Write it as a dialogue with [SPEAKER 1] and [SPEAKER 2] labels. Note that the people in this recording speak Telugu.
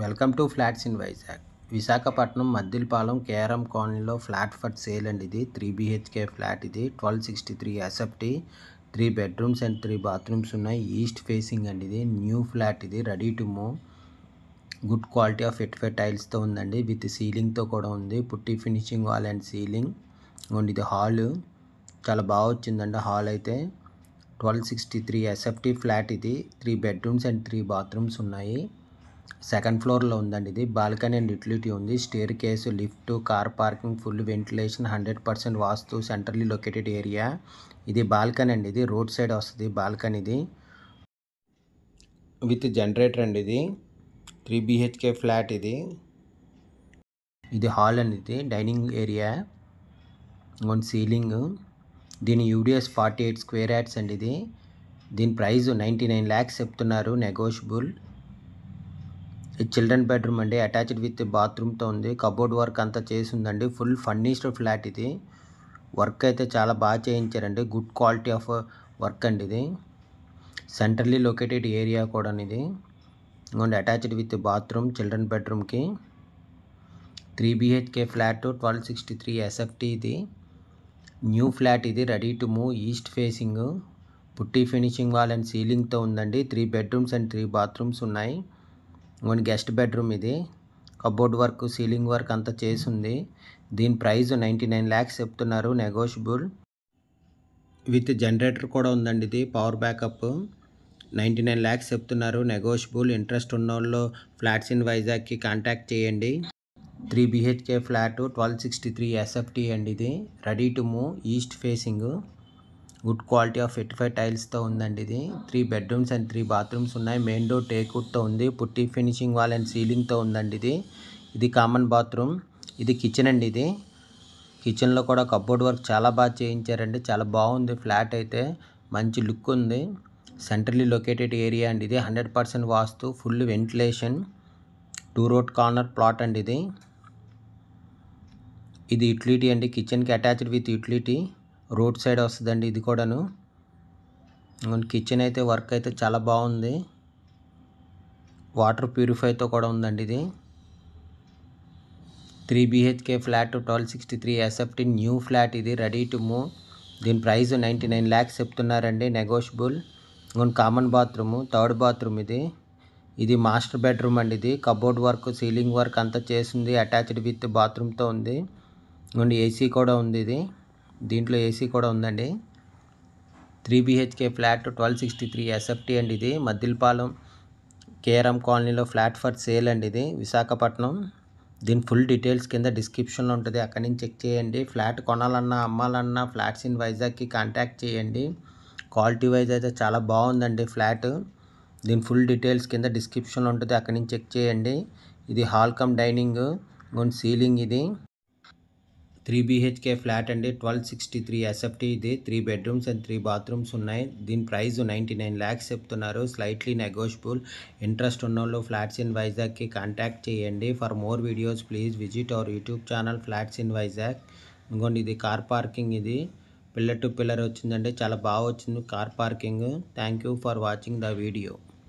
[SPEAKER 1] welcome to flats in Vizag Visakhapatnam Maddilapalem KRM కాలనీలో ఫ్లాట్ ఫర్ సేల్ అండి ఇది త్రీ బీహెచ్కే ఫ్లాట్ ఇది twelve sixty three SFT three bedrooms and three bathrooms ఉన్నాయి ఈస్ట్ ఫేసింగ్ అండి ఇది న్యూ ఫ్లాట్ ఇది ready to move good quality of ఎట్ఫే టైల్స్తో ఉందండి విత్ సీలింగ్తో కూడా ఉంది putty finishing wall and ceiling and ఇది హాల్ చాలా బాగా వచ్చిందండి హాల్ అయితే twelve sixty three SFT flat ఇది three bedrooms and three bathrooms ఉన్నాయి సెకండ్ ఫ్లోర్లో ఉందండి ఇది బాల్కనీ అండ్ యూటిలిటీ ఉంది staircase lift car parking full ventilation hundred percent vastu centrally located area ఇది బాల్కనీ అండి ఇది రోడ్ సైడ్ వస్తుంది బాల్కనీ ఇది విత్ జనరేటర్ అండి ఇది త్రీ బిహెచ్కే ఫ్లాట్ ఇది ఇది హాల్ అండి ఇది డైనింగ్ ఏరియా వన్ సీలింగ్ దీని UDS forty eight square yards అండి ఇది దీని ప్రైస్ నైంటీ నైన్ ల్యాక్స్ చెప్తున్నారు నెగోషియబుల్ చిల్డ్రన్ బెడ్రూమ్ అండి అటాచ్డ్ విత్ బాత్రూమ్తో ఉంది కబోర్డ్ వర్క్ అంతా చేసిందండి ఫుల్ ఫర్నిష్డ్ ఫ్లాట్ ఇది వర్క్ అయితే చాలా బాగా చేయించారండి గుడ్ క్వాలిటీ ఆఫ్ వర్క్ అండి ఇది సెంట్రల్లీ లొకేటెడ్ ఏరియా కూడా ఇది ఇంకోండి అటాచ్డ్ విత్ బాత్రూమ్ చిల్డ్రన్ బెడ్రూమ్కి three BHK flat twelve sixty three SFT ఇది న్యూ ఫ్లాట్ ఇది ready to move east facing putty finishing wall and సీలింగ్తో ఉందండి three bedrooms and three bathrooms ఉన్నాయి ఇంకోటి గెస్ట్ బెడ్రూమ్ ఇది కబోర్డ్ వర్క్ సీలింగ్ వర్క్ అంతా చేసింది దీని ప్రైస్ నైంటీ నైన్ ల్యాక్స్ చెప్తున్నారు నెగోషియబుల్ విత్ జనరేటర్ కూడా ఉందండి ఇది power backup ninety nine lakhs చెప్తున్నారు నెగోషియబుల్ ఇంట్రెస్ట్ ఉన్న వాళ్ళు ఫ్లాట్స్ ఇన్ వైజాగ్కి కాంటాక్ట్ చేయండి three BHK flat twelve sixty three SFT అండి ఇది ready to move east facing good quality of eighty five టైల్స్తో ఉందండి ఇది three bedrooms and three bathrooms ఉన్నాయి మెయిన్ డోర్ టేక్వుడ్తో ఉంది పుట్టి ఫినిషింగ్ వాల్ అండ్ సీలింగ్తో ఉందండి ఇది ఇది కామన్ బాత్రూమ్ ఇది కిచెన్ అండి ఇది కిచెన్లో కూడా కబోర్డ్ వర్క్ చాలా బాగా చేయించారండి చాలా బాగుంది ఫ్లాట్ అయితే మంచి లుక్ ఉంది సెంట్రలీ లొకేటెడ్ ఏరియా అండి ఇది hundred percent vastu full ventilation two road corner plot అండి ఇది ఇది యుటిలిటీ అండి కిచెన్కి attached with utility road side వస్తుందండి ఇది కూడాను కిచెన్ అయితే వర్క్ అయితే చాలా బాగుంది వాటర్ ప్యూరిఫైతో కూడా ఉందండి ఇది three BHK flat twelve sixty three SFT new flat ఇది రెడీ టు మూవ్ దీని ప్రైస్ నైంటీ నైన్ ల్యాక్స్ చెప్తున్నారండి నెగోషియబుల్ ఇంకొన్ని కామన్ బాత్రూము థర్డ్ బాత్రూమ్ ఇది ఇది మాస్టర్ బెడ్రూమ్ అండి ఇది కబోర్డ్ వర్క్ సీలింగ్ వర్క్ అంతా చేసింది అటాచ్డ్ విత్ బాత్రూమ్తో ఉంది ఇంకొండి ఏసీ కూడా ఉంది ఇది దీంట్లో ఏసీ కూడా ఉందండి three BHK flat twelve sixty three SFT అండి ఇది మద్దిలపాలెం కేఆర్ఎం కాలనీలో ఫ్లాట్ ఫర్ సేల్ అండి ఇది విశాఖపట్నం దీని ఫుల్ డీటెయిల్స్ కింద డిస్క్రిప్షన్లో ఉంటుంది అక్కడి నుంచి చెక్ చేయండి ఫ్లాట్ కొనాలన్నా అమ్మాలన్నా ఫ్లాట్స్ ఇన్ వైజాగ్కి కాంటాక్ట్ చేయండి క్వాలిటీ వైజ్ అయితే చాలా బాగుందండి ఫ్లాట్ దీని ఫుల్ డీటెయిల్స్ కింద డిస్క్రిప్షన్లో ఉంటుంది అక్కడి నుంచి చెక్ చేయండి ఇది హాల్ కమ్ డైనింగ్ గుండ్ సీలింగ్ ఇది త్రీ బీహెచ్కే ఫ్లాట్ అండి ట్వెల్వ్ సిక్స్టీ త్రీ ఎస్ఎఫ్టీ ఇది three bedrooms and three bathrooms ఉన్నాయి దీని ప్రైస్ నైంటీ నైన్ ల్యాక్స్ చెప్తున్నారు స్లైట్లీ నెగోషియబుల్ ఇంట్రెస్ట్ ఉన్న వాళ్ళు ఫ్లాట్స్ ఇన్ వైజాగ్కి కాంటాక్ట్ చేయండి for more videos please visit our YouTube channel flats in Vizag ఇంకోండి ఇది కార్ పార్కింగ్ ఇది పిల్లర్ టు పిల్లర్ వచ్చిందండి చాలా బాగా వచ్చింది car parking thank you for watching the video